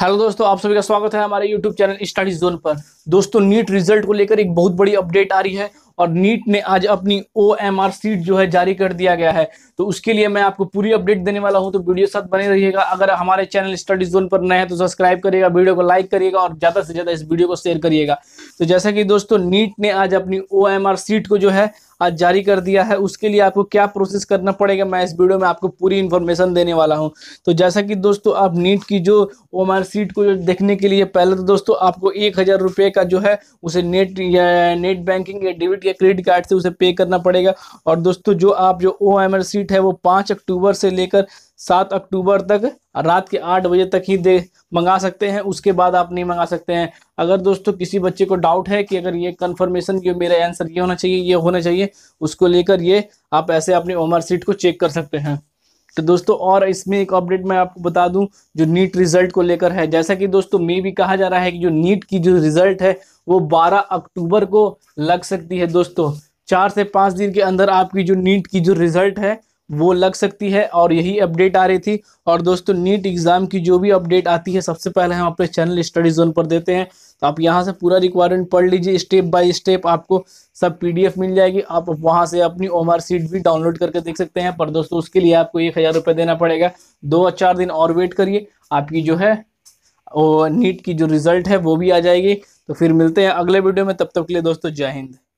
hello दोस्तों आप सभी का स्वागत है हमारे यूट्यूब चैनल स्टडी जोन पर दोस्तों नीट रिजल्ट को लेकर एक बहुत बड़ी अपडेट आ रही है और नीट ने आज अपनी ओ एम आर सीट जो है जारी कर दिया गया है तो उसके लिए मैं आपको पूरी अपडेट देने वाला हूं तो वीडियो साथ बने रहिएगा अगर हमारे चैनल स्टडी जोन पर नए हैं तो सब्सक्राइब करिएगा वीडियो को लाइक करिएगा और ज़्यादा से ज़्यादा इस वीडियो को शेयर करिएगा तो जैसा कि दोस्तों नीट ने आज अपनी ओ एम आर सीट को जो है आज जारी कर दिया है उसके लिए आपको क्या प्रोसेस करना पड़ेगा मैं इस वीडियो में आपको पूरी इन्फॉर्मेशन देने वाला हूं तो जैसा कि दोस्तों आप नीट की जो ओ एम आर सीट को जो देखने के लिए पहले तो दोस्तों आपको एक हज़ार रुपये का जो है उसे नेट या नेट बैंकिंग या डेबिट या क्रेडिट कार्ड से उसे पे करना पड़ेगा और दोस्तों जो आप जो ओ एम आर सीट है वो पाँच अक्टूबर से लेकर सात अक्टूबर तक रात के आठ बजे तक ही दे मंगा सकते हैं उसके बाद आप नहीं मंगा सकते हैं अगर दोस्तों किसी बच्चे को डाउट है कि अगर ये कन्फर्मेशन ये मेरा आंसर ये होना चाहिए ये होना चाहिए उसको लेकर ये आप ऐसे अपने ओमर सीट को चेक कर सकते हैं तो दोस्तों और इसमें एक अपडेट मैं आपको बता दूं जो नीट रिजल्ट को लेकर है जैसा कि दोस्तों मे भी कहा जा रहा है कि जो नीट की जो रिजल्ट है वो 12 अक्टूबर को लग सकती है दोस्तों चार से पाँच दिन के अंदर आपकी जो नीट की जो रिजल्ट है वो लग सकती है और यही अपडेट आ रही थी और दोस्तों नीट एग्ज़ाम की जो भी अपडेट आती है सबसे पहले हम अपने चैनल स्टडी जोन पर देते हैं तो आप यहाँ से पूरा रिक्वायरमेंट पढ़ लीजिए स्टेप बाय स्टेप आपको सब पीडीएफ मिल जाएगी आप वहाँ से अपनी ओमर सीट भी डाउनलोड करके देख सकते हैं पर दोस्तों उसके लिए आपको एक हज़ार रुपये देना पड़ेगा दो और चार दिन और वेट करिए आपकी जो है नीट की जो रिज़ल्ट है वो भी आ जाएगी तो फिर मिलते हैं अगले वीडियो में तब तक के लिए दोस्तों जय हिंद